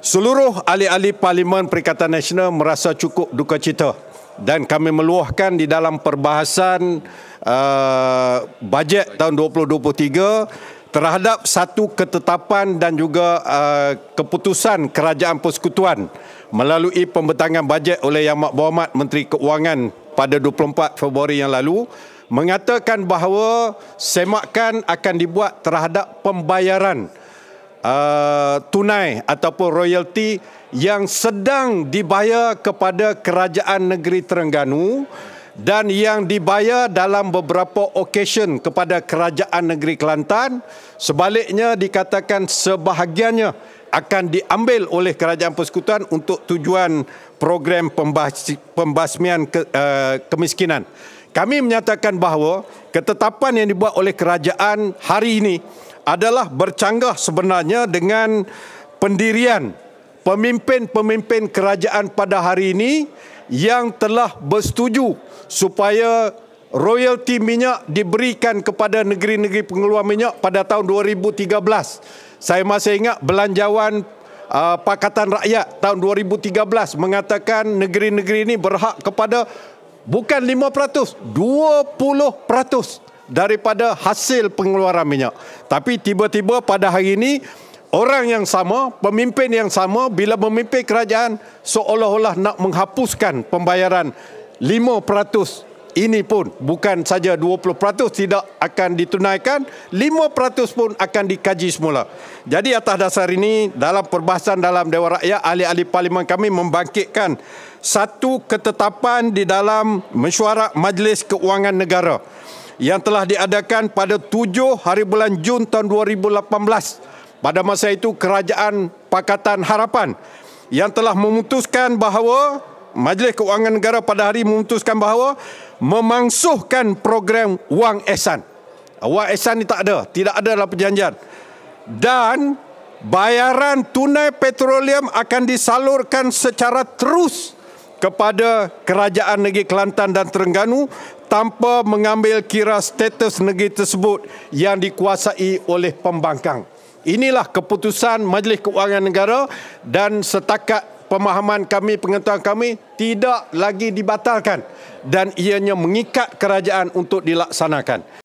Seluruh ahli-ahli Parlimen Perikatan Nasional merasa cukup duka cita dan kami meluahkan di dalam perbahasan uh, bajet tahun 2023 terhadap satu ketetapan dan juga uh, keputusan Kerajaan Persekutuan melalui pembentangan bajet oleh Yang Mak Bahamat Menteri Keuangan pada 24 Februari yang lalu mengatakan bahawa semakan akan dibuat terhadap pembayaran Uh, tunai ataupun royalti yang sedang dibayar kepada kerajaan negeri Terengganu dan yang dibayar dalam beberapa occasion kepada kerajaan negeri Kelantan sebaliknya dikatakan sebahagiannya akan diambil oleh kerajaan persekutuan untuk tujuan program pembasmian ke, uh, kemiskinan. Kami menyatakan bahawa ketetapan yang dibuat oleh kerajaan hari ini adalah bercanggah sebenarnya dengan pendirian pemimpin-pemimpin kerajaan pada hari ini yang telah bersetuju supaya royalti minyak diberikan kepada negeri-negeri pengeluar minyak pada tahun 2013. Saya masih ingat belanjawan uh, Pakatan Rakyat tahun 2013 mengatakan negeri-negeri ini berhak kepada bukan 5%, 20% daripada hasil pengeluaran minyak. Tapi tiba-tiba pada hari ini orang yang sama, pemimpin yang sama bila memimpin kerajaan seolah-olah nak menghapuskan pembayaran 5% ini pun bukan saja 20% tidak akan ditunaikan, 5% pun akan dikaji semula. Jadi atas dasar ini dalam perbahasan dalam Dewan Rakyat ahli-ahli parlimen kami membangkitkan satu ketetapan di dalam mesyuarat Majlis Keuangan Negara yang telah diadakan pada 7 hari bulan Jun tahun 2018 pada masa itu Kerajaan Pakatan Harapan yang telah memutuskan bahawa Majlis Keuangan Negara pada hari memutuskan bahawa memangsuhkan program wang ehsan. Wang ehsan ni tak ada, tidak ada dalam perjanjian. Dan bayaran tunai petroleum akan disalurkan secara terus kepada kerajaan negeri Kelantan dan Terengganu tanpa mengambil kira status negeri tersebut yang dikuasai oleh pembangkang. Inilah keputusan Majlis Keuangan Negara dan setakat pemahaman kami, pengetahuan kami tidak lagi dibatalkan dan ianya mengikat kerajaan untuk dilaksanakan.